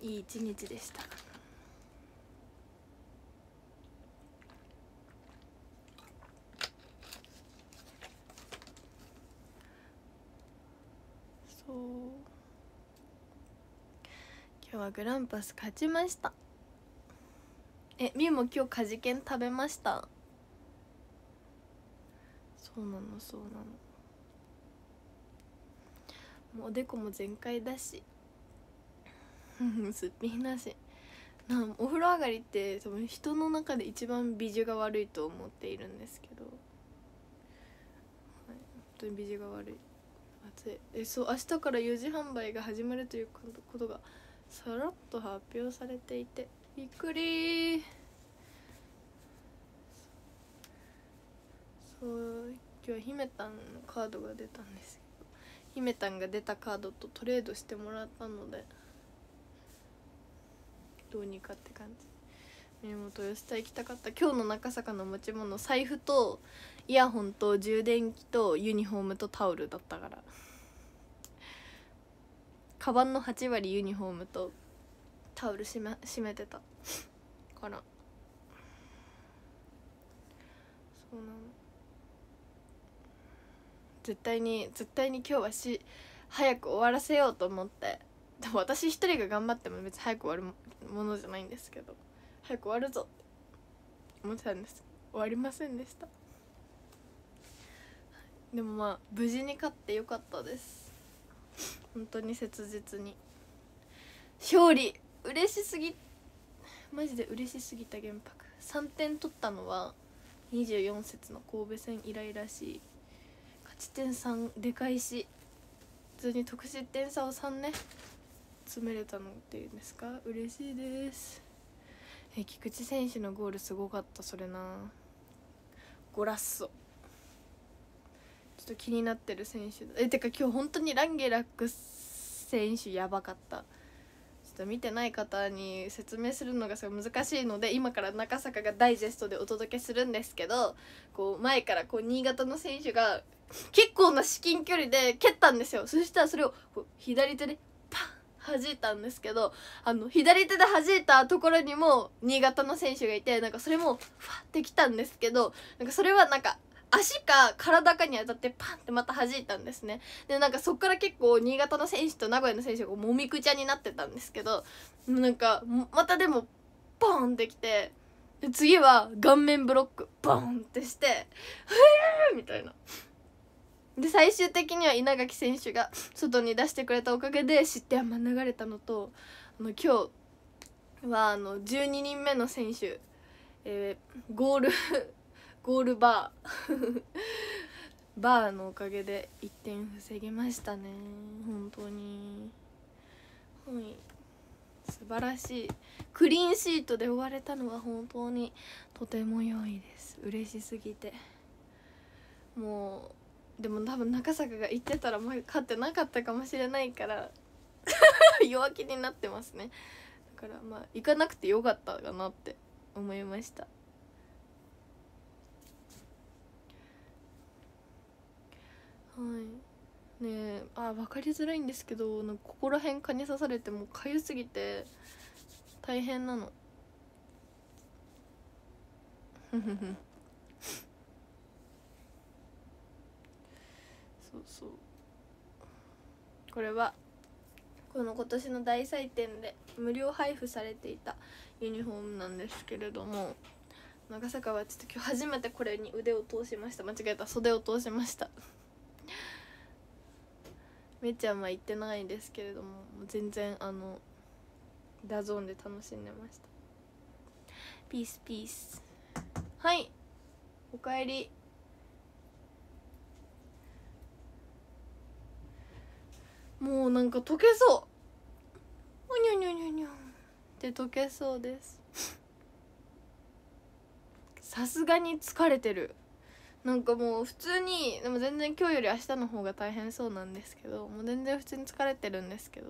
いい一日でしたそう今日はグランパス勝ちましたえみゆも今日カジキン食べましたそうなのそうなのもうおでこも全開だしすっぴんだしなお風呂上がりって多分人の中で一番美女が悪いと思っているんですけど、はい、本当に美女が悪い暑いえそう明日から4時販売が始まるということがさらっと発表されていてびっくりそう今日はひめたんのカードが出たんですけどひめたんが出たカードとトレードしてもらったので。どうにかって感じ宮本吉田行きたかった今日の中坂の持ち物財布とイヤホンと充電器とユニフォームとタオルだったからカバンの8割ユニフォームとタオルしめ締めてたからそうなの絶対に絶対に今日はし早く終わらせようと思ってでも私一人が頑張っても別に早く終わるものじゃないんですけど早く終わるぞって思ってたんです終わりませんでしたでもまあ無事に勝ってよかったです本当に切実に勝利嬉しすぎマジで嬉しすぎた原爆3点取ったのは24節の神戸戦以来らしい勝ち点3でかいし普通に得失点差を3ね詰めれたのっていうんですか嬉しいですえ菊池選手のゴールすごかったそれなゴラッソちょっと気になってる選手えてか今日本当にランゲラック選手やばかったちょっと見てない方に説明するのがすごい難しいので今から中坂がダイジェストでお届けするんですけどこう前からこう新潟の選手が結構な至近距離で蹴ったんですよそしたらそれを左手で弾いたんですけどあの左手で弾いたところにも新潟の選手がいてなんかそれもファってきたんですけどなんかそれはなんか足か体かに当たってパンってまた弾いたんですねでなんかそっから結構新潟の選手と名古屋の選手がもみくちゃになってたんですけどなんかまたでもポンってきて次は顔面ブロックボンってして「ふえー!」みたいな。で最終的には稲垣選手が外に出してくれたおかげで失点免れたのとあの今日はあの12人目の選手、えー、ゴール ゴールバーバーのおかげで1点防げましたね本当にはい素晴らしいクリーンシートで追われたのは本当にとても良いです嬉しすぎてもうでも多分中坂が言ってたらもう勝ってなかったかもしれないから 弱気になってますねだからまあ行かなくてよかったかなって思いましたはいねえあ分かりづらいんですけどなんかここら辺蚊に刺されてもうかゆすぎて大変なのふふふそうそうこれはこの今年の大祭典で無料配布されていたユニフォームなんですけれども長坂はちょっと今日初めてこれに腕を通しました間違えた袖を通しましためっちゃまは行ってないんですけれども全然あのダゾーンで楽しんでましたピースピースはいおかえりもうなんか溶けそううにょにょにょにょって溶けそうですさすがに疲れてるなんかもう普通にでも全然今日より明日の方が大変そうなんですけどもう全然普通に疲れてるんですけど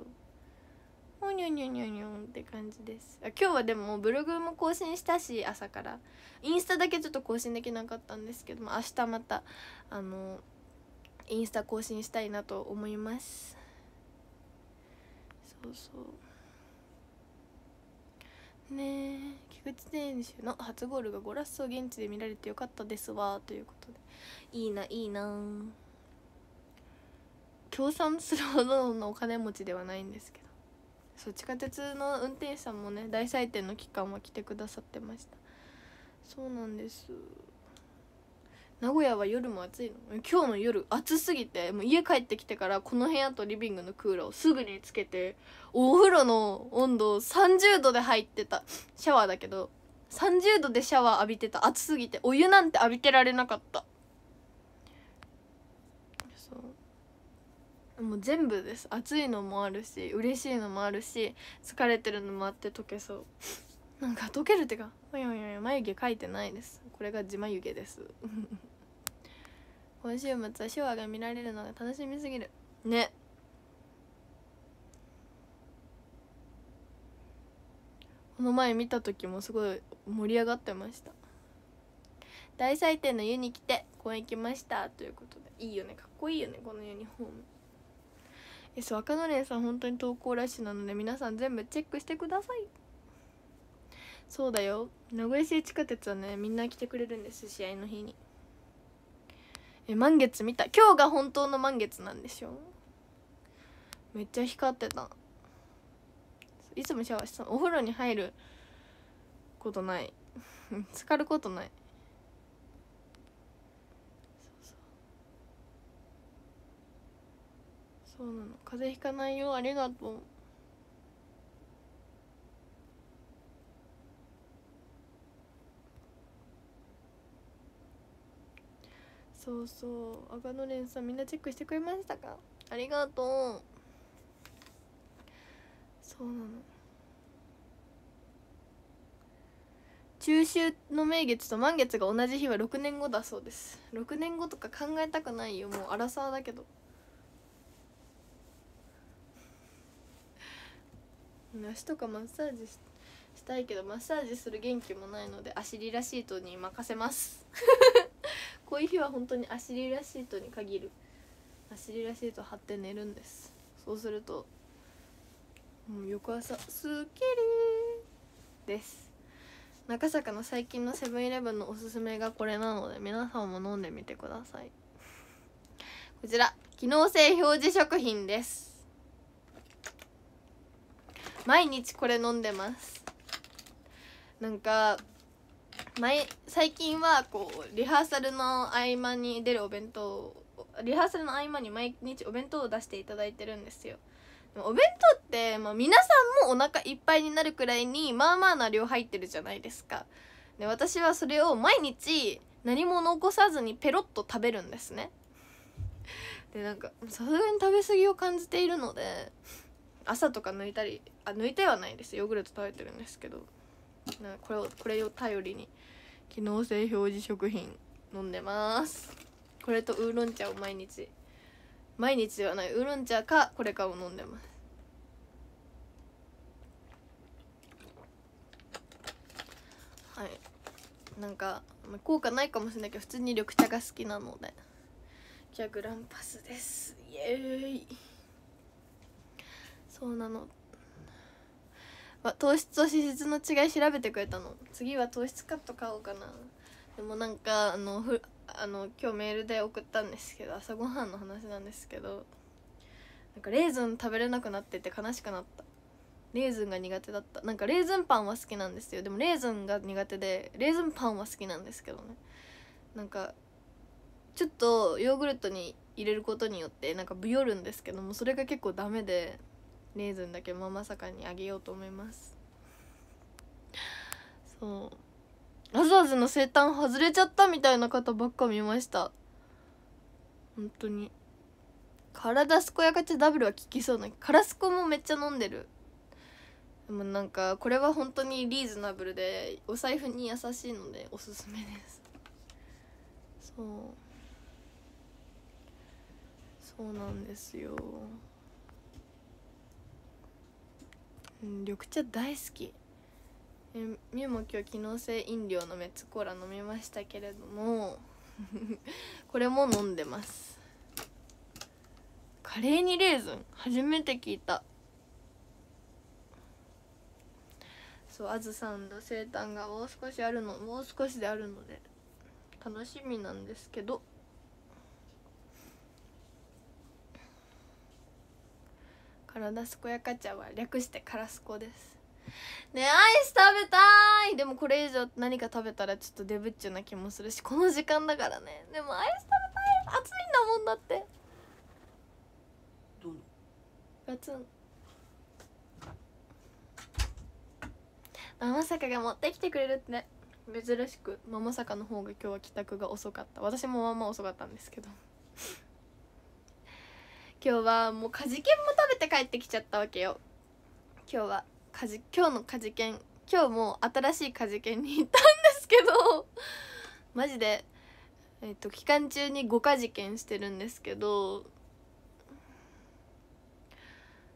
おにょにょにょにょって感じですあ今日はでもブログも更新したし朝からインスタだけちょっと更新できなかったんですけども明日またあのインスタ更新したいなと思いますそうそうねえ菊池選手の初ゴールがゴラッソ現地で見られてよかったですわということでいいないいな協賛するほどのお金持ちではないんですけどそう地下鉄の運転手さんもね大採点の期間は来てくださってましたそうなんです名古屋は夜も暑いの今日の夜暑すぎてもう家帰ってきてからこの部屋とリビングのクーラーをすぐにつけてお風呂の温度30度で入ってたシャワーだけど30度でシャワー浴びてた暑すぎてお湯なんて浴びてられなかったそうもう全部です暑いのもあるし嬉しいのもあるし疲れてるのもあって溶けそうなんか溶けるってか、いやいや眉毛描いてないです。これが自眉毛です。今週末は手話が見られるのが楽しみすぎるねこの前見た時もすごい盛り上がってました大祭典の湯に来て公園行きましたということでいいよねかっこいいよねこのユニフォームえそう若のれんさん本当に投稿ラッシュなので皆さん全部チェックしてくださいそうだよ名古屋市地下鉄はねみんな来てくれるんです試合の日にえ満月見た今日が本当の満月なんでしょめっちゃ光ってたいつもシャワーしてお風呂に入ることない 浸かることないそうなの風邪ひかないよありがとうそうそうあがのれんさんみんなチェックしてくれましたかありがとうそうなの中秋の名月と満月が同じ日は6年後だそうです6年後とか考えたくないよもう荒沢だけど足とかマッサージしたいけどマッサージする元気もないので足リラシートに任せますこういう日は本当にアシリラシートに限るアシリラシート貼って寝るんですそうするともう翌朝すっきりです中坂の最近のセブンイレブンのおすすめがこれなので皆さんも飲んでみてくださいこちら機能性表示食品です毎日これ飲んでますなんか前最近はこうリハーサルの合間に出るお弁当リハーサルの合間に毎日お弁当を出していただいてるんですよでもお弁当って、まあ、皆さんもお腹いっぱいになるくらいにまあまあな量入ってるじゃないですかで私はそれを毎日何も残さずにペロッと食べるんですねでなんかさすがに食べ過ぎを感じているので朝とか抜いたりあ抜いてはないですヨーグルト食べてるんですけどなこれをこれを頼りに機能性表示食品飲んでますこれとウーロン茶を毎日毎日ではないウーロン茶かこれかを飲んでますはいなんか効果ないかもしれないけど普通に緑茶が好きなのでじゃあグランパスですイエーイそうなの糖質と脂質の違い調べてくれたの次は糖質カット買おうかなでもなんかあのふあの今日メールで送ったんですけど朝ごはんの話なんですけどなんかレーズン食べれなくなってて悲しくなったレーズンが苦手だったなんかレーズンパンは好きなんですよでもレーズンが苦手でレーズンパンは好きなんですけどねなんかちょっとヨーグルトに入れることによってなんかブヨるんですけどもそれが結構ダメでレーズンだけまさかにあげようと思いますそうわざわざの生誕外れちゃったみたいな方ばっか見ました本当に体健やかちダブルは効きそうなカラスコもめっちゃ飲んでるでもなんかこれは本当にリーズナブルでお財布に優しいのでおすすめですそうそうなんですよ緑茶大好きえみゆも今日機能性飲料のメッツコーラ飲みましたけれども これも飲んでますカレーにレーズン初めて聞いたそうあずさんの生誕がもう少しあるのもう少しであるので楽しみなんですけど体健やかちゃんは略してからすこですねアイス食べたいでもこれ以上何か食べたらちょっとデブっちゅうな気もするしこの時間だからねでもアイス食べたい暑いんだもんだってどうガツンまさかが持ってきてくれるってね珍しくママかの方が今日は帰宅が遅かった私もまあまあ遅かったんですけど今日はもうカジキンも食べて帰ってきちゃったわけよ今日はカジ今日のカジキン今日も新しいカジキンに行ったんですけどマジでえっ、ー、と期間中に5カジキンしてるんですけど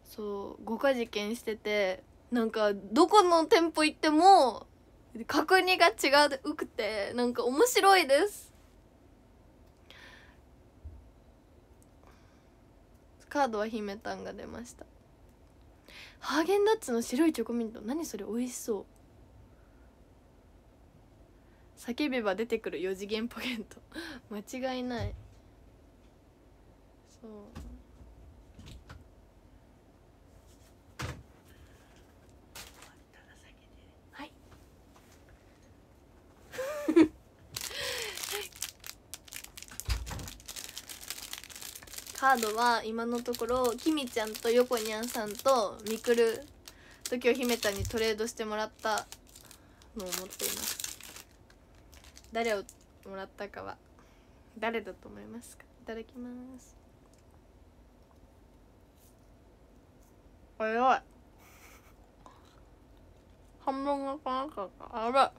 そう5カジキンしててなんかどこの店舗行っても確認が違うくてなんか面白いですカードは姫たんが出ましたハーゲンダッツの白いチョコミント何それ美味しそう叫べば出てくる4次元ポケット 間違いないそうカードは今のところきみちゃんとよこにゃんさんとみくるときょうひめたにトレードしてもらったのを持っています誰をもらったかは誰だと思いますかいただきますおいおい 半分がかなかったあら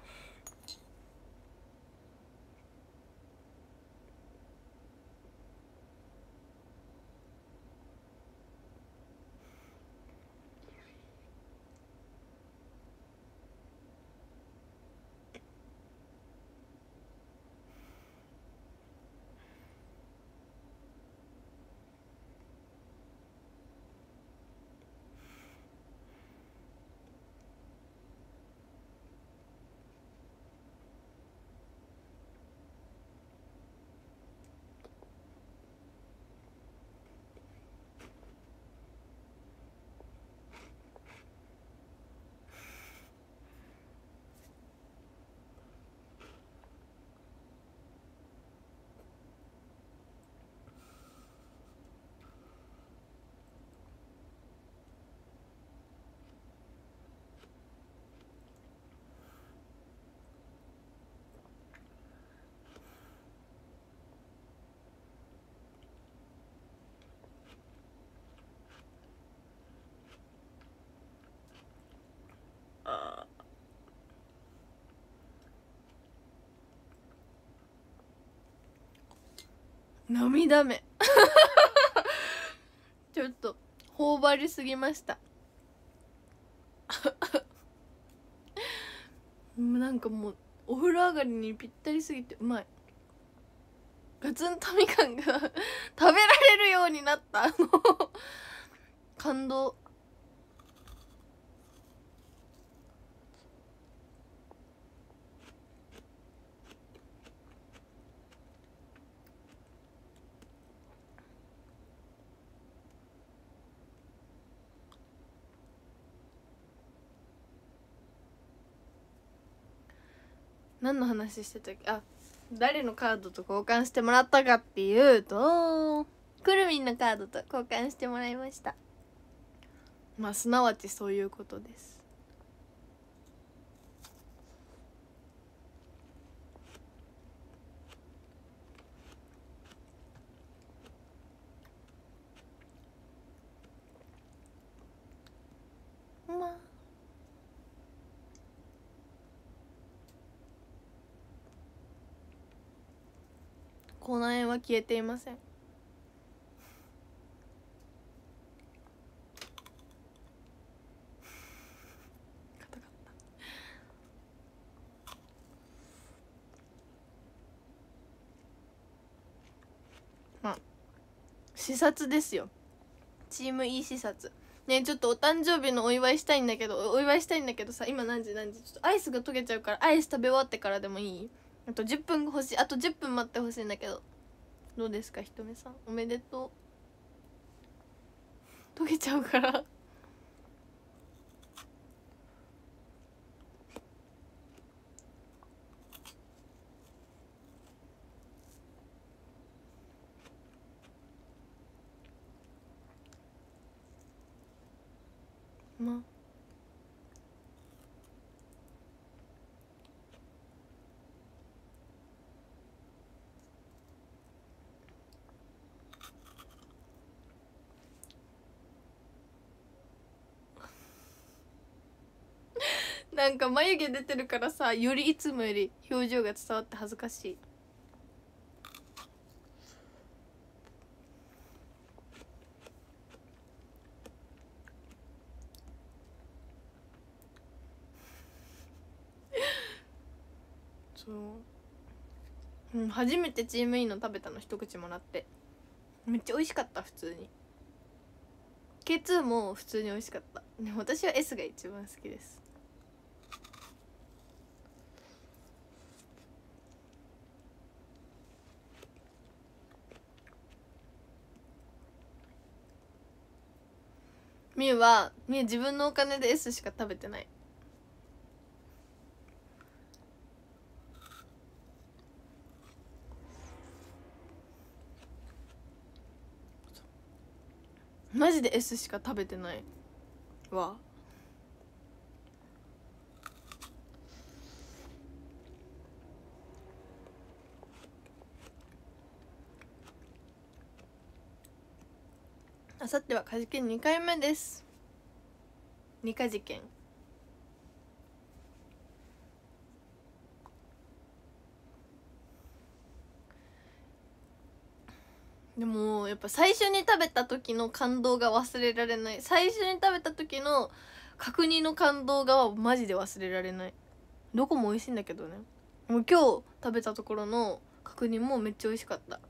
涙目 ちょっと頬張りすぎました なんかもうお風呂上がりにぴったりすぎてうまいガツンとみかんが 食べられるようになったあの感動何の話してたっけあ誰のカードと交換してもらったかっていうとくるみんのカードと交換してもらいましたまあすなわちそういうことです消えていませんまあ視察ですよチーム E 視察ねちょっとお誕生日のお祝いしたいんだけどお祝いしたいんだけどさ今何時何時ちょっとアイスが溶けちゃうからアイス食べ終わってからでもいいあと10分欲しいあと10分待ってほしいんだけどどうですかひとめさんおめでとう溶けちゃうからなんか眉毛出てるからさよりいつもより表情が伝わって恥ずかしい そううん初めてチームインの食べたの一口もらってめっちゃ美味しかった普通に K2 も普通に美味しかった、ね、私は S が一番好きですみゆはみゆ自分のお金で S しか食べてないマジで S しか食べてないわあさってはカジケン2回目です二カ事件でもやっぱ最初に食べた時の感動が忘れられない最初に食べた時の角煮の感動がマジで忘れられないどこも美味しいんだけどねもう今日食べたところの角煮もめっちゃ美味しかった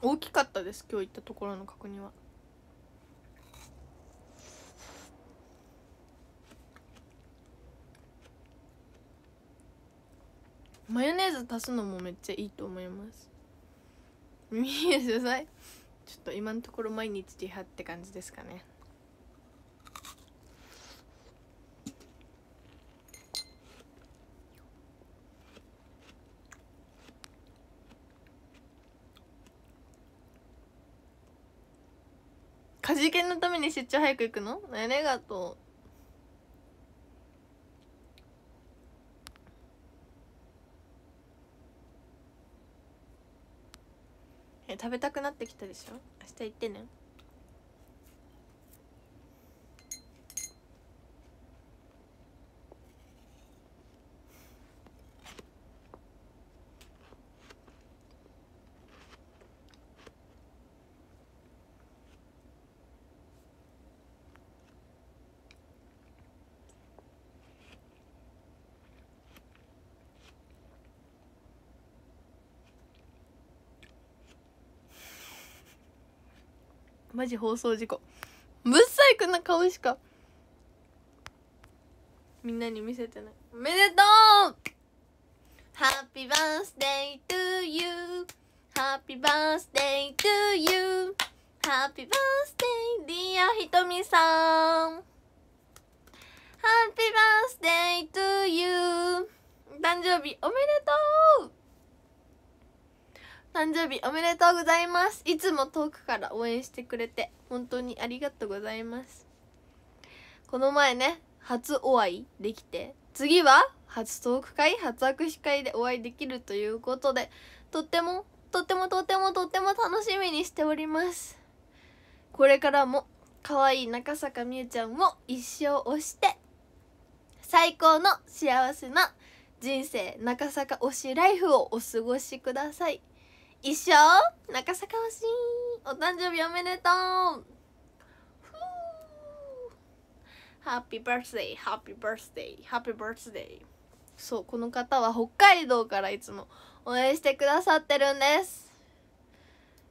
大きかったです今日行ったところの確認はマヨネーズ足すのもめっちゃいいと思います見えなさい。ちょっと今のところ毎日自ハって感じですかね家事犬のために出張早く行くのありがとうえ食べたくなってきたでしょ明日行ってねマジ放送事故ぶっ細工な顔しかみんなに見せてないおめでとう Happy birthday to you Happy birthday to you Happy birthday dear ひとみさん Happy birthday to you 誕生日おめでとう誕生日おめでとうございますいつも遠くから応援してくれて本当にありがとうございますこの前ね初お会いできて次は初トーク会初握手会でお会いできるということでとってもとってもとってもとっても楽しみにしておりますこれからも可愛い中坂美羽ちゃんを一生推して最高の幸せな人生中坂推しライフをお過ごしください一緒中坂ほしいお誕生日おめでとうハッピーバースデーハッピーバースデーハッピーバースデーそうこの方は北海道からいつも応援してくださってるんです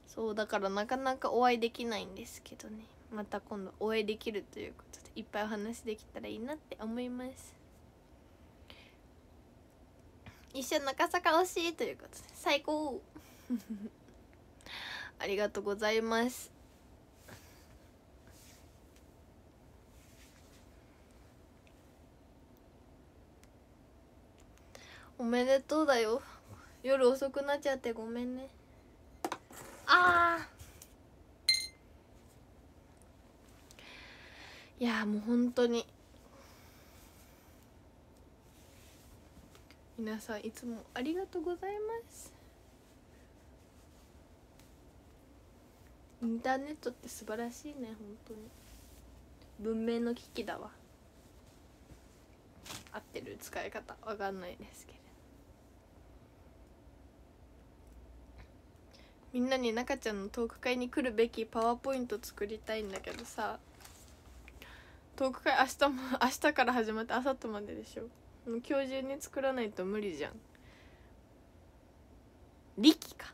そうだからなかなかお会いできないんですけどねまた今度お会いできるということでいっぱいお話できたらいいなって思います一緒中坂推しということで最高 ありがとうございますおめでとうだよ夜遅くなっちゃってごめんねああいやもう本当に皆さんいつもありがとうございますインターネットって素晴らしいね本当に文明の危機だわ合ってる使い方わかんないですけどみんなに中ちゃんのトーク会に来るべきパワーポイント作りたいんだけどさトーク会明日も 明日から始まって明後日まででしょもう今日中に作らないと無理じゃん力か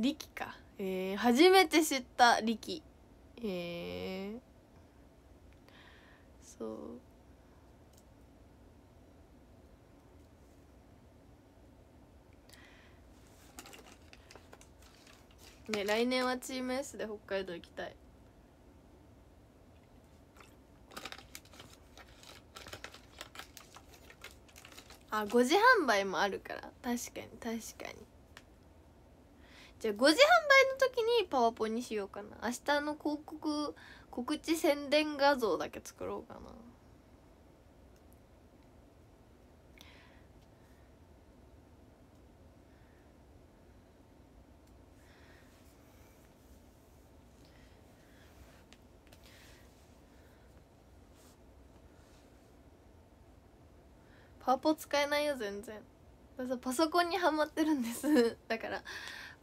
力か、えー、初めて知った力えー、そうね来年はチーム S で北海道行きたいあ5時販売もあるから確かに確かにじゃあ5時販売の時にパワポにしようかな明日の広告告知宣伝画像だけ作ろうかなパワポ使えないよ全然パソコンにはまってるんです だから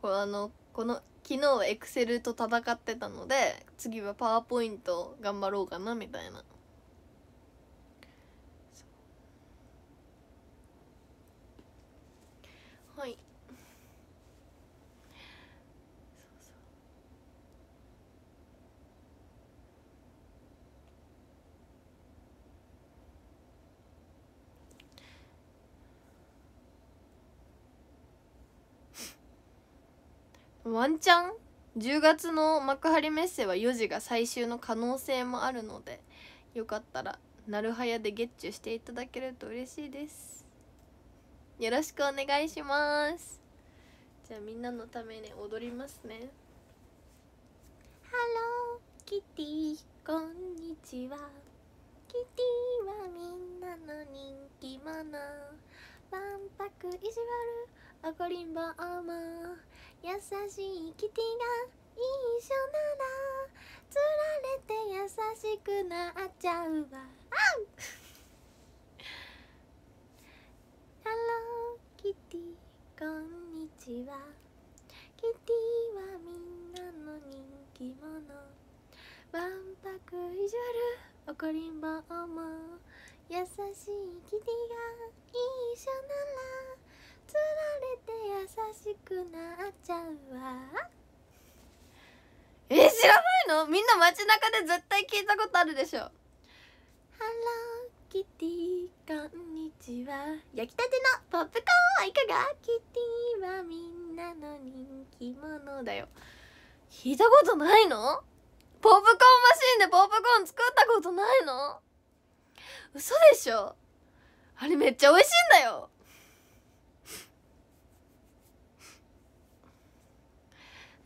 こあのこの昨日はエクセルと戦ってたので次はパワーポイント頑張ろうかなみたいなワンチャン10月の幕張メッセは4時が最終の可能性もあるのでよかったらなるはやでゲッチュしていただけると嬉しいですよろしくお願いしますじゃあみんなのために踊りますねハローキティこんにちはキティはみんなの人気者わんぱく意地悪あこりんばあま優しいキティが一緒ならつられて優しくなっちゃうわあハローキティこんにちはキティはみんなの人気者わんぱくいじわる怒りんぼうも優しいキティが一緒ならられて優しくなっちゃうわえ知らないのみんな街中で絶対聞いたことあるでしょハローキティこんにちは焼きたてのポップコーンはいかがキティはみんなの人気者だよ聞いたことないのポップコーンマシンでポップコーン作ったことないの嘘でしょあれめっちゃ美味しいんだよ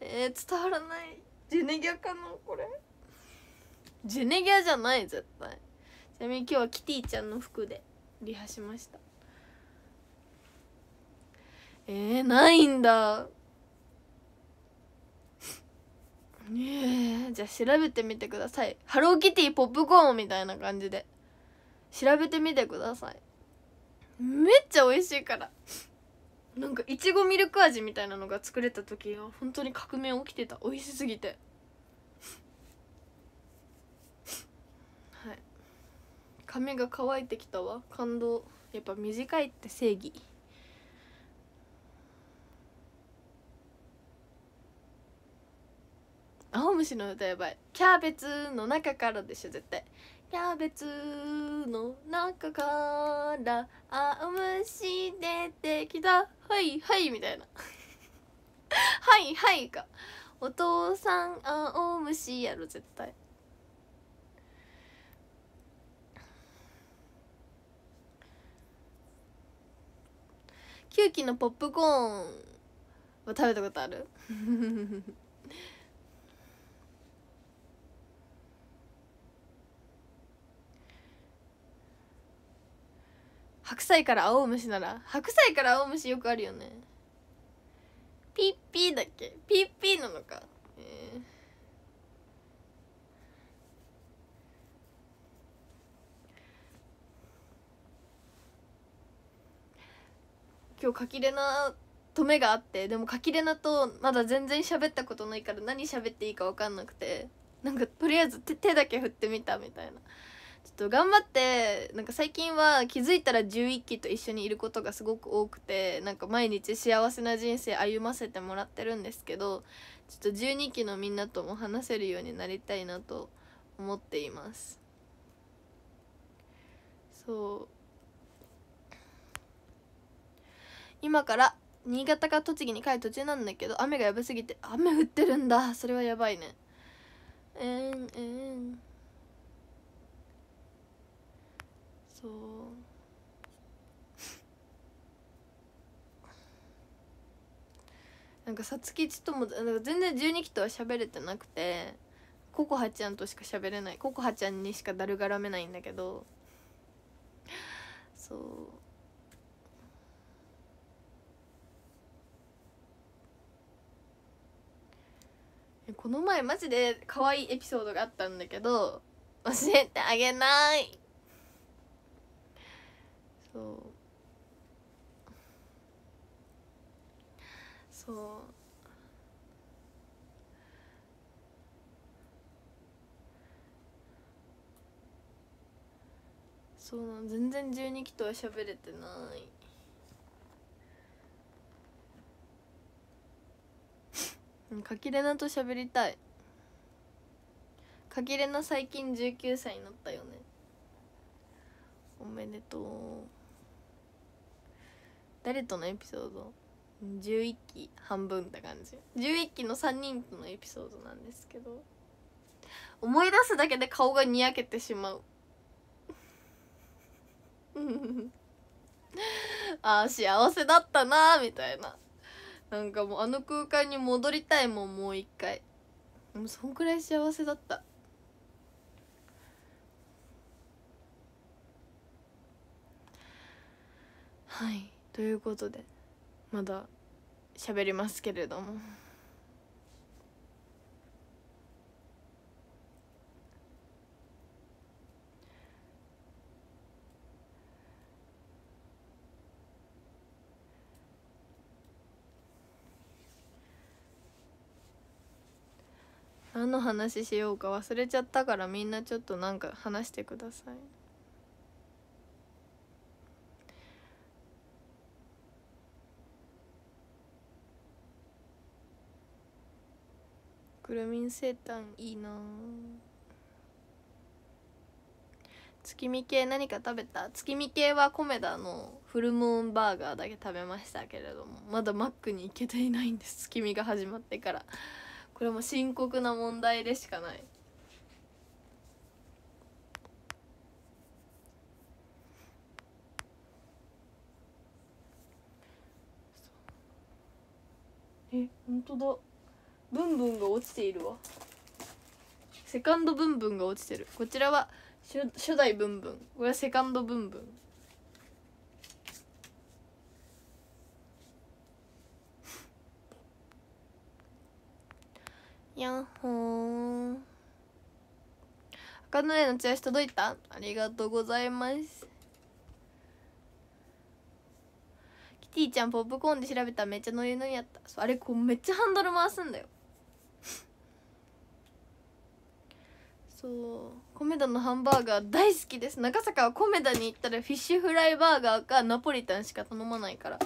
えー、伝わらないジェネギャかなこれジェネギャじゃない絶対ちなみに今日はキティちゃんの服でリハしましたえー、ないんだねえじゃあ調べてみてくださいハローキティポップコーンみたいな感じで調べてみてくださいめっちゃ美味しいからなんかいちごミルク味みたいなのが作れた時は本当に革命起きてた美味しすぎてはい髪が乾いてきたわ感動やっぱ短いって正義青虫の歌やばいキャベツの中からでしょ絶対キャベツの中からあ虫出てきたはいはいみたいな はいはいかお父さん青虫やろ絶対キュウキのポップコーンは食べたことある 白菜から青虫なら白菜から青虫よくあるよねピッピーだっけピッピーなのか、えー、今日かきれな止めがあってでもかきれなとまだ全然喋ったことないから何喋っていいか分かんなくてなんかとりあえず手手だけ振ってみたみたいな。ちょっと頑張ってなんか最近は気づいたら11期と一緒にいることがすごく多くてなんか毎日幸せな人生歩ませてもらってるんですけどちょっと12期のみんなとも話せるようになりたいなと思っていますそう今から新潟か栃木に帰る途中なんだけど雨がやばすぎて雨降ってるんだそれはやばいねうんうんそう なんかさつきちともなんか全然12期とは喋れてなくてココハちゃんとしか喋れないココハちゃんにしかだるがらめないんだけどそうこの前マジで可愛いエピソードがあったんだけど教えてあげないそうそうそう全然12期とは喋れてない柿レナと喋りたい柿レナ最近19歳になったよねおめでとう誰とのエピソード11期半分って感じ11期の3人とのエピソードなんですけど思い出すだけで顔がにやけてしまう ああ幸せだったなーみたいななんかもうあの空間に戻りたいもんもう一回もうそんくらい幸せだったはいということでまだ喋りますけれども何の話しようか忘れちゃったからみんなちょっとなんか話してください。くるみん生誕いいな月見系何か食べた月見系はコメダのフルムーンバーガーだけ食べましたけれどもまだマックに行けていないんです月見が始まってからこれも深刻な問題でしかないえ本当だブンブンが落ちているわセカンドブンブンが落ちてるこちらは初代ブンブンこれはセカンドブンブンやっほー赤の絵のチラシ届いたありがとうございますキティちゃんポップコーンで調べたらめっちゃノリノリやったあれこうめっちゃハンドル回すんだよそうコメダのハンバーガー大好きです長坂はコメダに行ったらフィッシュフライバーガーかナポリタンしか頼まないから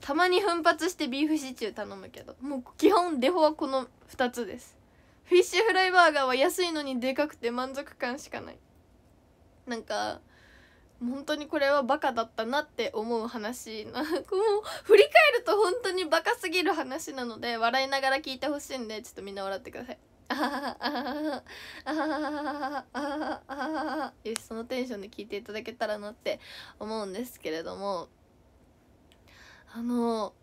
たまに奮発してビーフシチュー頼むけどもう基本デフォはこの2つですフィッシュフライバーガーは安いのにでかくて満足感しかないなんか本当にこれはバカだったなって思う話なも う振り返ると本当にバカすぎる話なので笑いながら聞いてほしいんでちょっとみんな笑ってくださいあああああよしそのテンションで聞いていただけたらなって思うんですけれどもあの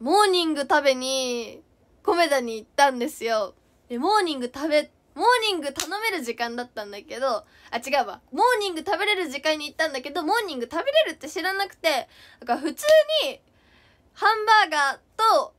モーニング食べに米田に行ったんですよでモーニング食べモーニング頼める時間だったんだけどあ違うわモーニング食べれる時間に行ったんだけどモーニング食べれるって知らなくてだから普通にハンバーガーと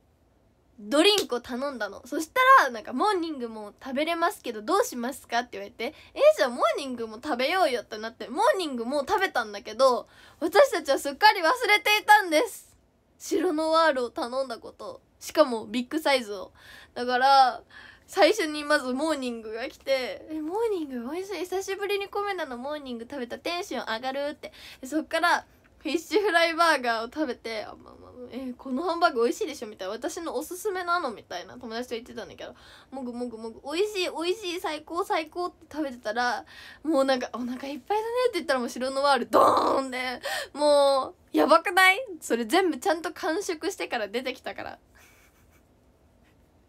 ドリンクを頼んだのそしたらなんか「モーニングも食べれますけどどうしますか?」って言われて「えー、じゃあモーニングも食べようよ」ってなってモーニングも食べたんだけど私たちはすっかり忘れていたんです白のワールを頼んだことしかもビッグサイズをだから最初にまずモーニングが来て「えモーニングおいしい久しぶりに米なのモーニング食べたテンション上がる」ってそっから「フィッシュフライバーガーを食べて「あまあまあ、えー、このハンバーグ美味しいでしょ」みたいな「私のおすすめなの」みたいな友達と言ってたんだけど「もぐもぐもぐ美味しい美味しい最高最高」って食べてたらもうなんか「お腹いっぱいだね」って言ったらもう白のワールドーンでもうやばくないそれ全部ちゃんと完食してから出てきたから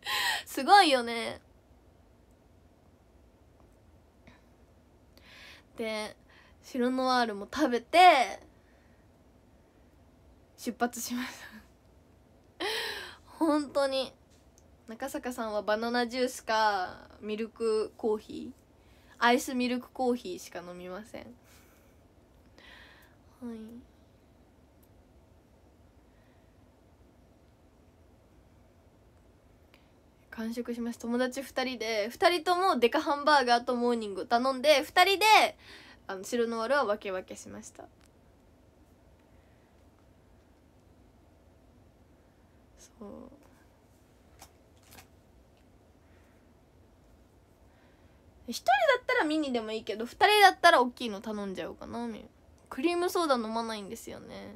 すごいよねで白のワールも食べて出発しました本当に中坂さんはバナナジュースかミルクコーヒーアイスミルクコーヒーしか飲みませんはい完食しました友達2人で2人ともデカハンバーガーとモーニング頼んで2人であの白のワルは分け分けしましたこう1人だったらミニでもいいけど2人だったら大きいの頼んじゃおうかなクリームソーダ飲まないんですよね、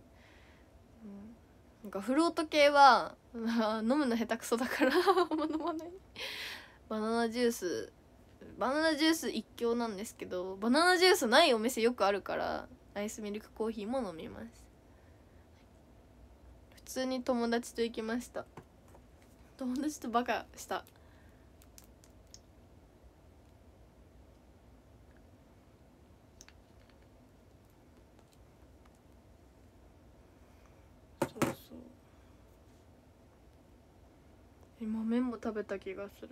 うん、なんかフロート系は 飲むの下手くそだからあんま飲まないバナナジュースバナナジュース一強なんですけどバナナジュースないお店よくあるからアイスミルクコーヒーも飲みます通に友達と行きました友達とバカした今麺も食べた気がする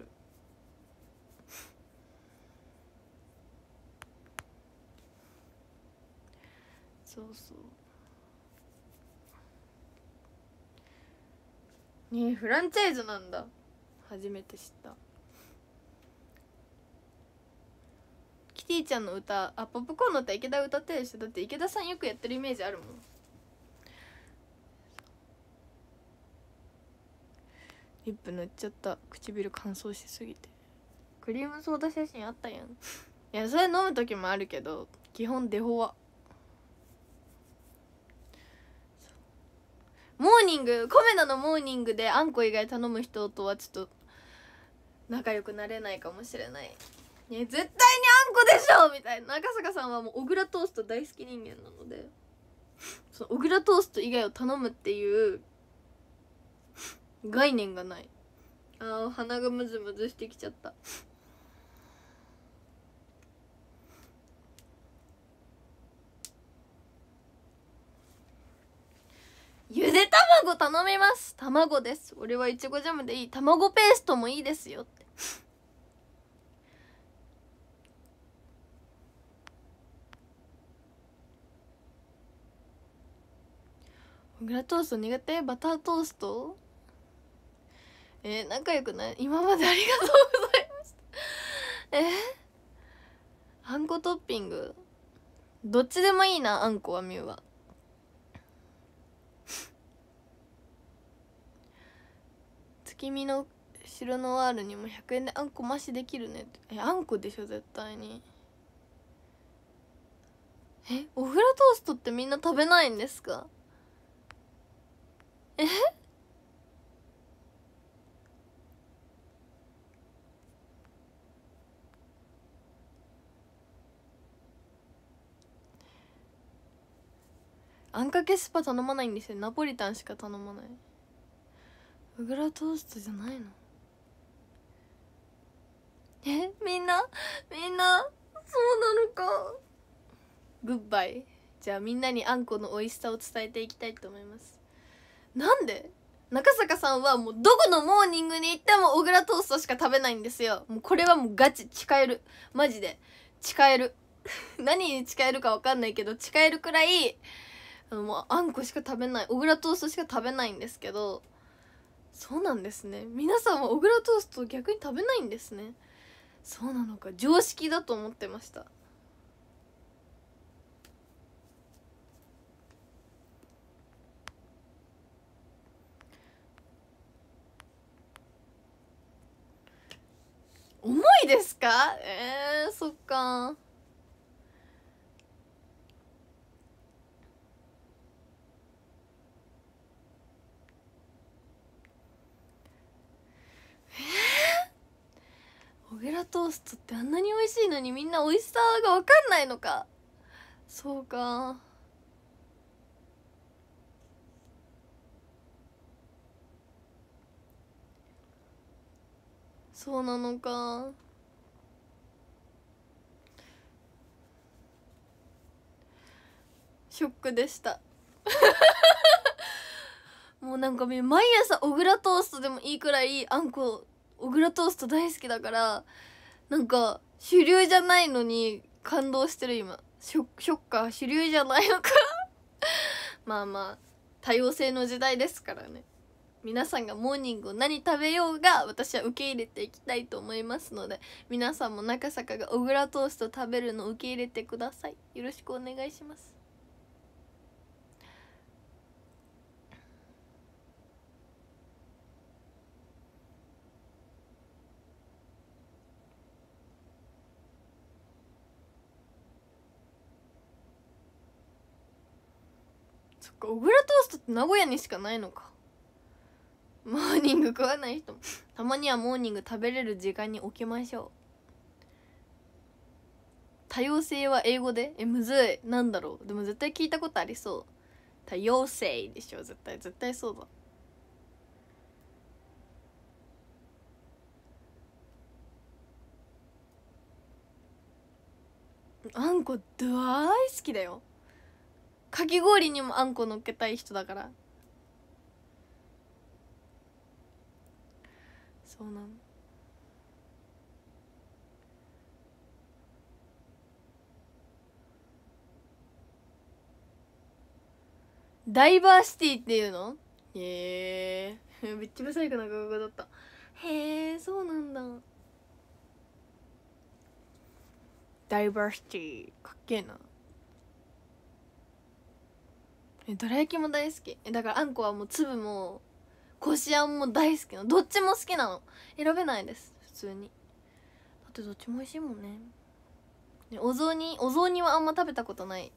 そうそうねフランチャイズなんだ初めて知ったキティちゃんの歌あポップコーンの歌池田歌ってでしょだって池田さんよくやってるイメージあるもんリップ塗っちゃった唇乾燥しすぎてクリームソーダ写真あったやん いやそれ飲む時もあるけど基本デフォはモーニングコメダのモーニングであんこ以外頼む人とはちょっと仲良くなれないかもしれない、ね、絶対にあんこでしょみたいな赤坂さんはもう小倉トースト大好き人間なのでその小倉トースト以外を頼むっていう概念がないあお鼻がムズムズしてきちゃったゆで卵頼みます卵です俺はいちごジャムでいい卵ペーストもいいですよってグラトースト苦手バタートーストえー、仲良くない今までありがとうございましたえー、あんこトッピングどっちでもいいなあんこはみゅは君の城のワールにも100円であんこ増しできるねっえあんこでしょ絶対にえオフラトーストってみんな食べないんですかえあんかけスパ頼まないんですよナポリタンしか頼まないうぐらトーストじゃないのえみんなみんなそうなのかグッバイじゃあみんなにあんこの美味しさを伝えていきたいと思いますなんで中坂さんはもうどこのモーニングに行っても小倉トーストしか食べないんですよもうこれはもうガチ誓えるマジで誓える 何に誓えるか分かんないけど誓えるくらいあのもうあんこしか食べない小倉トーストしか食べないんですけどそうなんですね皆さんは小倉トースト逆に食べないんですねそうなのか常識だと思ってました重いですかえー、そっかトーストってあんなに美味しいのにみんな美味しさが分かんないのかそうかそうなのかショックでした もうなんか毎朝小倉トーストでもいいくらいあんこ小倉トースト大好きだからなんか主流じゃないのに感動してる今ショッカー主流じゃないのか まあまあ多様性の時代ですからね皆さんがモーニングを何食べようが私は受け入れていきたいと思いますので皆さんも中坂が小倉トースト食べるのを受け入れてくださいよろしくお願いしますか小倉トーストって名古屋にしかないのかモーニング食わない人もたまにはモーニング食べれる時間に置きましょう多様性は英語でえむずいなんだろうでも絶対聞いたことありそう多様性でしょ絶対絶対そうだあんこ大好きだよかき氷にもあんこのっけたい人だからそうなのダイバーシティっていうのへえ めっちゃブサイクな学校だったへえそうなんだダイバーシティかっけえなえどら焼きも大好きえだからあんこはもう粒もこしあんも大好きなどっちも好きなの選べないです普通にだってどっちも美味しいもんねお雑煮お雑煮はあんま食べたことない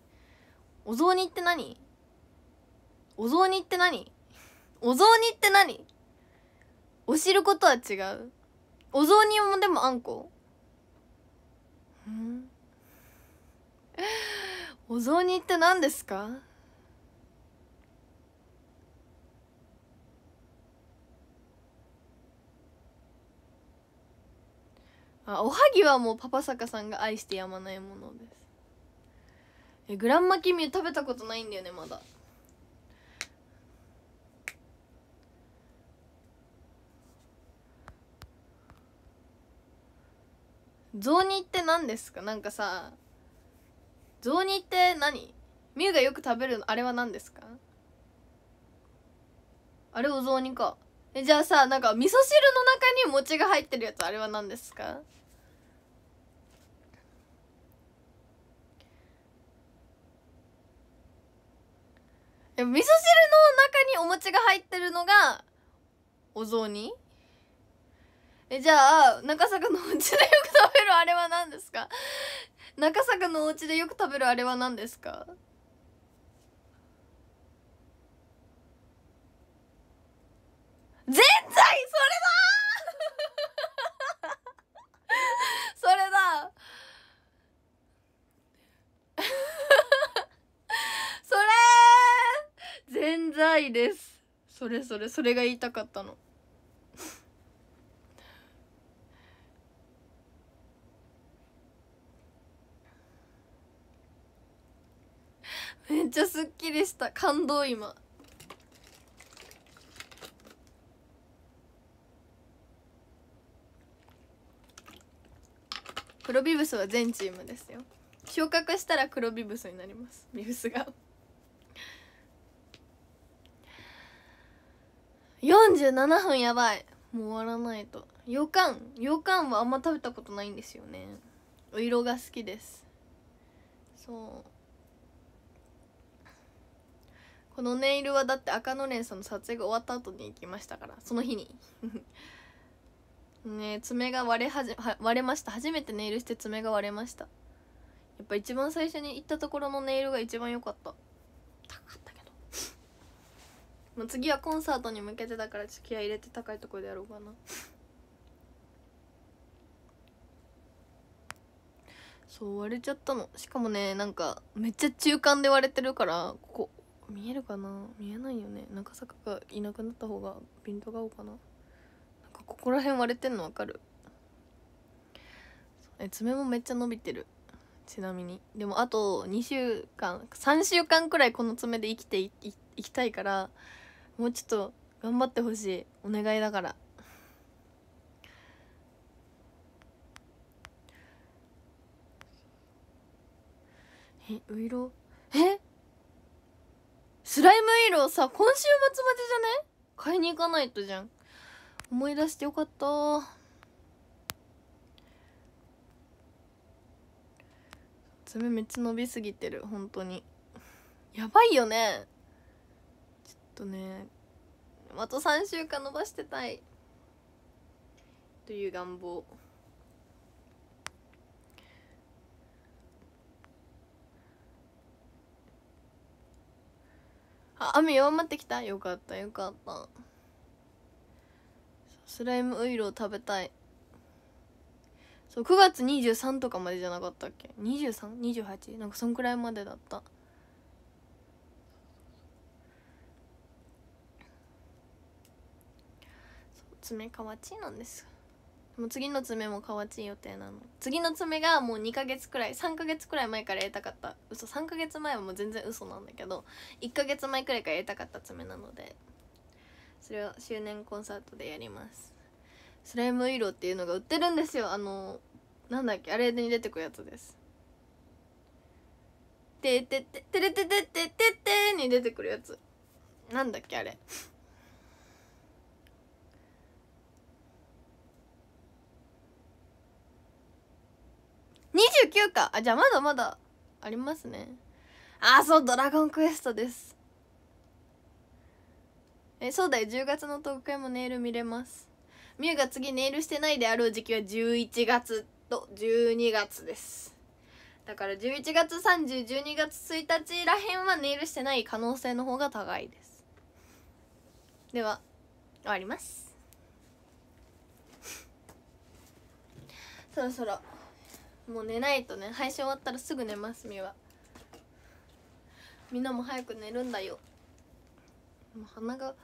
お雑煮って何お雑煮って何お雑煮って何お汁ことは違うお雑煮もでもあんこうん お雑煮って何ですかあおはぎはもうパパ坂さんが愛してやまないものですえグランマキミュ食べたことないんだよねまだ雑煮って何ですかなんかさ雑煮って何ミュウがよく食べるあれは何ですかあれお雑煮かえじゃあさなんか味噌汁の中に餅が入ってるやつあれは何ですかえ味噌汁の中にお餅が入ってるのがお雑煮えじゃあ中坂のお家でよく食べるあれは何ですか中坂のお家でよく食べるあれは何ですかぜんざいそれだ それだ それぜんざいですそれそれそれが言いたかったの めっちゃすっきりした感動今黒ビブスは全チームですよ昇格したら黒ビブスになりますビブスが47分やばいもう終わらないと羊羹羊羹はあんま食べたことないんですよねお色が好きですそうこのネイルはだって赤のれんさんの撮影が終わった後に行きましたからその日にね爪が割れはじ割れました初めてネイルして爪が割れましたやっぱ一番最初に行ったところのネイルが一番良かった高かったけどもう 次はコンサートに向けてだからちょっと気合入れて高いところでやろうかな そう割れちゃったのしかもねなんかめっちゃ中間で割れてるからここ見えるかな見えないよね中坂がいなくなった方がピントが合うかなここら辺割れてんのわかるえ爪もめっちゃ伸びてるちなみにでもあと2週間3週間くらいこの爪で生きていいきたいからもうちょっと頑張ってほしいお願いだからえウイロえスライムウイローさ今週末までじゃね買いに行かないとじゃん思い出してよかった爪めっちゃ伸びすぎてる本当にやばいよねちょっとねあと3週間伸ばしてたいという願望あ雨弱まってきたよかったよかったスライムウイロー食べたいそう9月23とかまでじゃなかったっけ 23?28? なんかそんくらいまでだった爪かわちいなんですもう次の爪もかわちい予定なの次の爪がもう2ヶ月くらい3ヶ月くらい前から得たかった嘘3ヶ月前はもう全然嘘なんだけど1ヶ月前くらいから得たかった爪なのでそれは周年コンサートでやりますスライム色っていうのが売ってるんですよあのなんだっけあれに出てくるやつですててててれててててテに出てくるやつなんだっけあれ29かあじゃあまだまだありますねあそうドラゴンクエストですえそうだよ10月の特ー会もネイル見れますみゆが次ネイルしてないであろう時期は11月と12月ですだから11月3012月1日らへんはネイルしてない可能性の方が高いですでは終わりますそろそろもう寝ないとね配信終わったらすぐ寝ますみはみんなも早く寝るんだよもう鼻が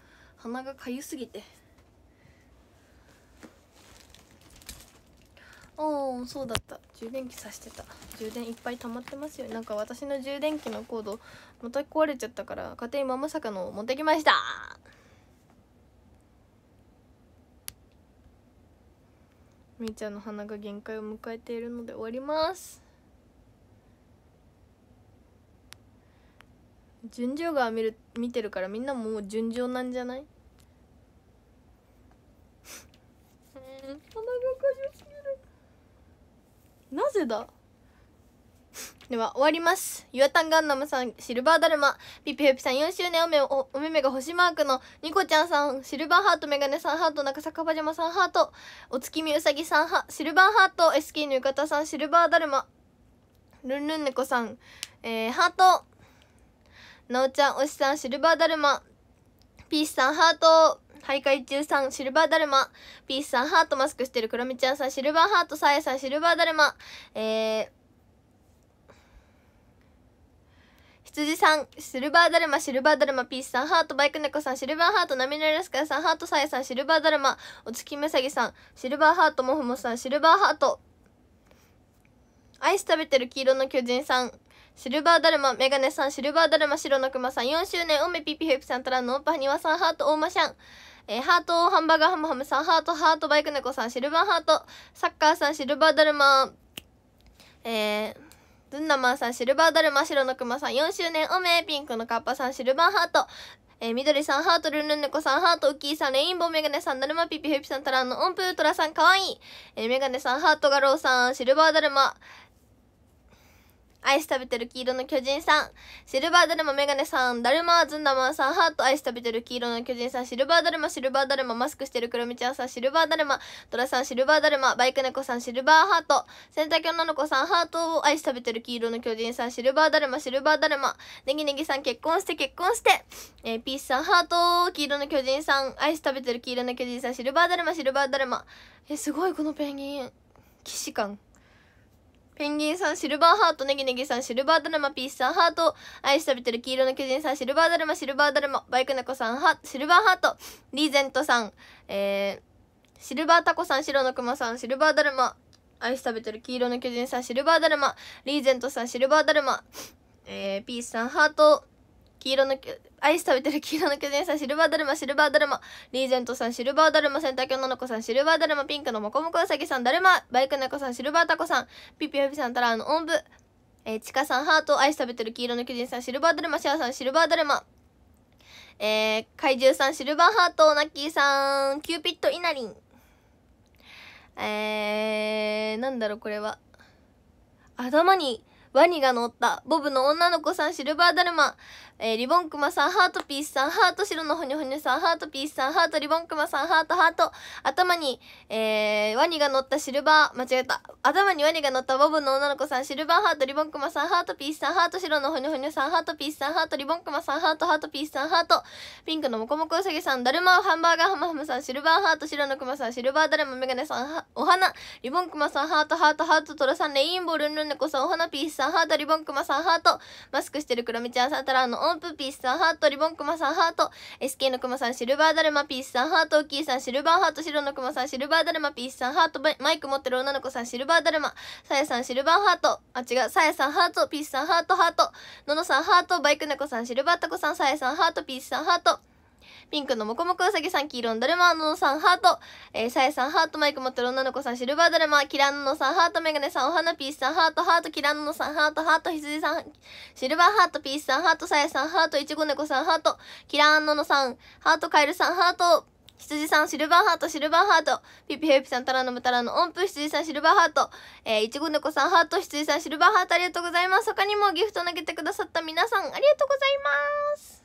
鼻がかゆすぎてああそうだった充電器さしてた充電いっぱい溜まってますよなんか私の充電器のコードまた壊れちゃったから家庭にまさかの持ってきましたみーちゃんの鼻が限界を迎えているので終わります純情が見る見てるからみんなもう純情なんじゃないなぜだでは終わります岩わガンダムさんシルバーだるまピピヘピさん4周年おめおおめめが星マークのニコちゃんさんシルバーハートメガネさんハート中坂パジャマさんハートお月見うさぎさんハシルバーハート SK の浴衣さんシルバーだるまルンルン猫さん、えー、ハートなおちゃん、おしさん、シルバーだるま。ピースさん、ハート。徘徊中さん、シルバーだるま。ピースさん、ハートマスクしてる。クロミちゃんさん、シルバーハート。さヤさん、シルバーだるま。えー、羊さん、シルバーだるま、シルバーだるま、ピースさん、ハート、バイク猫さん、シルバーハート、ナミノラスカさん、ハート、サヤさん、シルバーだるま、お月むさぎさん、シルバーハート、もふもさん、シルバーハート、アイス食べてる黄色の巨人さん、シルバーダルマ、メガネさん、シルバーダルマ、白のクマさん、4周年、オメピピヘプさん、トラオーパニワさん、ハート、オーマシャン、えー、ハート、ハンバーガーハムハムさん、ハート、ハート、バイク猫さん、シルバーハート、サッカーさん、シルバーダルマ、えー、ずんなまさん、シルバーダルマ、白のクマさん、4周年おめ、ピンクのカッパさん、シルバーハート、えー、みどりさん、ハート、ルンルンネコさん、ハート、ウっキーさん、レインボーメガネさん、だるまピピヘピさん、タランの、オンプトラさん、かわいい、えー、メガネさん、ハート、ガローさん、シルバーダルマ、アイス食べてる黄色の巨人さん。シルバーだるまメガネさん。だるまズンダマンさん。ハートアイス食べてる黄色の巨人さん。シルバーだるま、シルバーだるま。マスクしてるクロミちゃんさん。シルバーだるま。トラさん、シルバーだるま。バイク猫さん、シルバーハート。洗濯女の子さん。ハートをアイス食べてる黄色の巨人さん。シルバーだるま、シルバーだるま。ネギネギさん、結婚して、結婚して。えー、ピースさん、ハート。黄色の巨人さん。アイス食べてる黄色の巨人さん。シルバーだるま、シルバーだるま。え、すごい、このペンギン。騎士感。ペンギンさん、シルバーハート、ネギネギさん、シルバーダルマ、ピースさん、ハート、アイス食べてる黄色の巨人さん、シルバーダルマ、シルバーダルマ、バイク猫さん、ハシルバーハート、リーゼントさん、えー、シルバータコさん、白のクマさん、シルバーダルマ、アイス食べてる黄色の巨人さん、シルバーダルマ、リーゼントさん、シルバーダルマ、えー、ピースさん、ハート、黄色の、アイス食べてる黄色の巨人さん、シルバーダルマ、シルバーダルマ。リーゼントさん、シルバーダルマ、洗濯女の子さん、シルバーダルマ、ピンクのモコモコウサギさん、ダルマ、バイク猫さん、シルバータコさん、ピピヘビさん、タラーのンブ、えー、チカさん、ハート、アイス食べてる黄色の巨人さん、シルバーダルマ、シアさん、シルバーダルマ。えー、怪獣さん、シルバーハート、ナッキーさん、キューピット、イナリン。えー、なんだろう、これは。頭に、ワニが乗った、ボブの女の子さん、シルバーダルマ、えー、リボンクマさん、ハートピースさん、ハート白のほにょほにょさん、ハートピースさん、ハートリボンクマさん、ハートハート。頭に、えー、ワニが乗ったシルバー、間違えた。頭にワニが乗ったボブの女の子さん、シルバーハートリボンクマさん、ハートピースさん、ハート白のほにょほにょさん、ハートピースさん、ハートリボンクマさん、ハートハートピースさん、ハート。ピンクのモコモコウサギさん、ダルマハンバーガーハムハムさん、シルバーハート白のクマさん、シルバーダルマメガネさん、お花。リボンクマさん、ハートハートハートトラさん、レインボールンルンネコさん、お花ピースさん、ハートリボンクマさん、ハート。マスクしてるクロミちゃんサタラーのオンプピースさんハートリボンクマさんハート SK のクマさんシルバーダルマピースさんハートウキーさんシルバーハート白のクマさんシルバーダルマピースさんハートマイク持ってる女の子さんシルバーダルマさやさんシルバーハートあ違うさやさんハートピースさんハートハートののさんハートバイク猫さんシルバータコさんさやさんハートピースさんハートピンクのもこもこうさぎさん、黄色のだるま、ののさん、ハート。えー、さえさん、ハートマイク持ってる女の子さん、シルバーだるま、キラノのさん、ハートメガネさん、お花ピースさん、ハート、ハート、キラノのさん、ハート、ハート、羊さん、シルバーハート、ピースさん、ハート、さえさん、ハート、いちご猫さん、ハート、キラノのさん、ハート、カエルさん、ハート、羊さん、シルバーハート、シルバーハート。ピピヘピさん、タラノムタラノ、音符、羊さん、シルバーハート。えー、いちご猫さん、ハート、羊さん、シルバーハート、ありがとうございます。他にもギフト投げてくださった皆さん、ありがとうございます。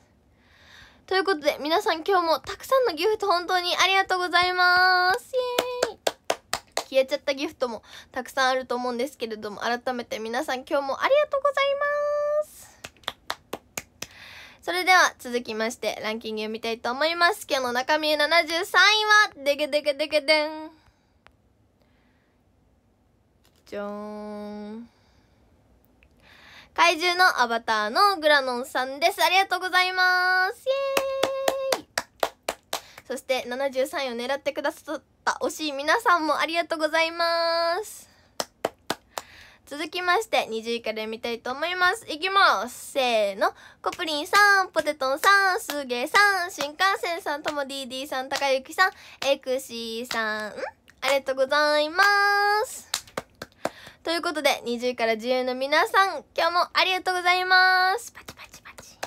ということで、皆さん今日もたくさんのギフト本当にありがとうございます。イエーイ消えちゃったギフトもたくさんあると思うんですけれども、改めて皆さん今日もありがとうございます。それでは続きましてランキングを見たいと思います。今日の中身73位は、でけでけでけでん。じゃーん。怪獣のアバターのグラノンさんです。ありがとうございます。イエーイそして73位を狙ってくださった惜しい皆さんもありがとうございます。続きまして20位から見たいと思います。いきますせーの。コプリンさん、ポテトンさん、すげーさん、新幹線さん、とも DD さん、たかゆきさん、エクシーさん、ありがとうございます。ということで、20から10の皆さん、今日もありがとうございます。パチパチパチ。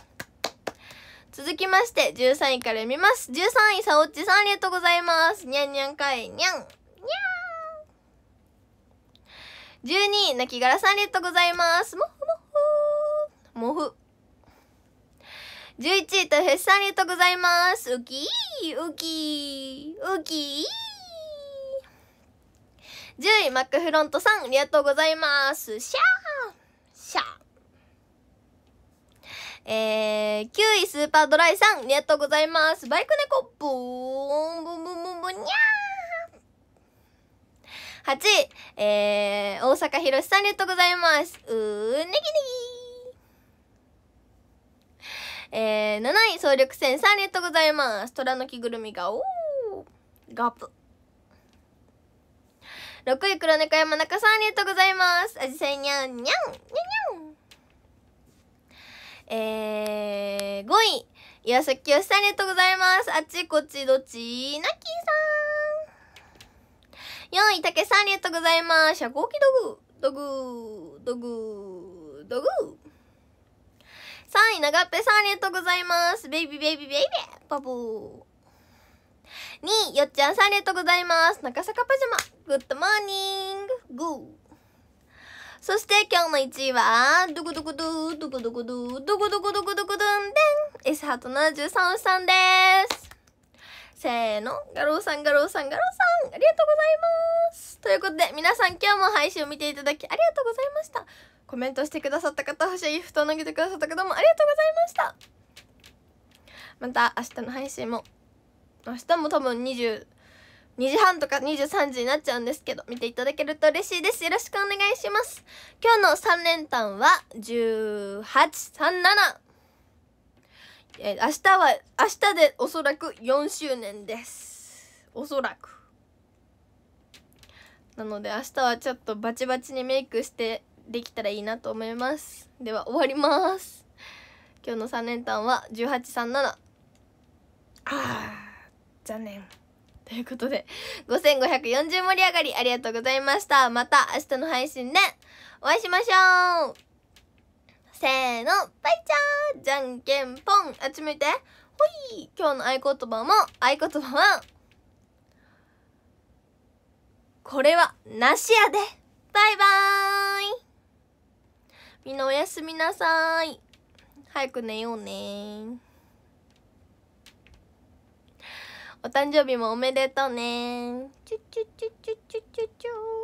続きまして、13位から見ます。13位、さおっちさん、ありがとうございます。にゃんにゃんかい、にゃん。にゃーん。12位、なきがらさん、ありがとうございます。もふもふ。もふ。11位、とへっさん、ありがとうございます。ウキー、ウキー、ウキー。10位マックフロントさんありがとうございますシャーシャーえー、9位スーパードライさんありがとうございますバイク猫ブーンブンブンブンブンー8位、えー、大阪ひろしさんありがとうございますうーえー、7位、総力戦さんありがとうございます。虎の着ぐるみが、おー、ガプ。6位黒猫山中さんありがとうございますあじさいにゃんにゃんにゃんにゃんえー、5位岩崎よしさんありがとうございますあっちこっちどっちなきさん4位たけさんありがとうございます車高機道具ドグ道具道具3位、長っぺさんありがとうございます。ベイビーベイビーベイビーパブー。2位、よっちゃんさんありがとうございます。中坂パジャマ、グッドモーニング、グー。そして今日の1位は、どドゥドど、ドこドゥドどドどドどドどドどんでん、S ハート73さんです。せーの、ガローさん、ガローさん、ガローさん、ありがとうございます。ということで、皆さん今日も配信を見ていただきありがとうございました。コメントしてくださった方、星ギフトを投げてくださった方もありがとうございました。また明日の配信も明日も多分20 2時半とか23時になっちゃうんですけど見ていただけると嬉しいですよろしくお願いします今日の3連単は1837え明日は明日でおそらく4周年ですおそらくなので明日はちょっとバチバチにメイクしてできたらいいなと思いますでは終わります今日の3連単は1837ああじゃねんということで5540盛り上がりありがとうございましたまた明日の配信でお会いしましょうせーのバイチャーじゃんけんぽんあっち向いてほい今日の合言葉も合言葉はこれはなしやでバイバーイみんなおやすみなさい早く寝ようねお誕生日もおめでとうねチュチュチュチュチュチュチュ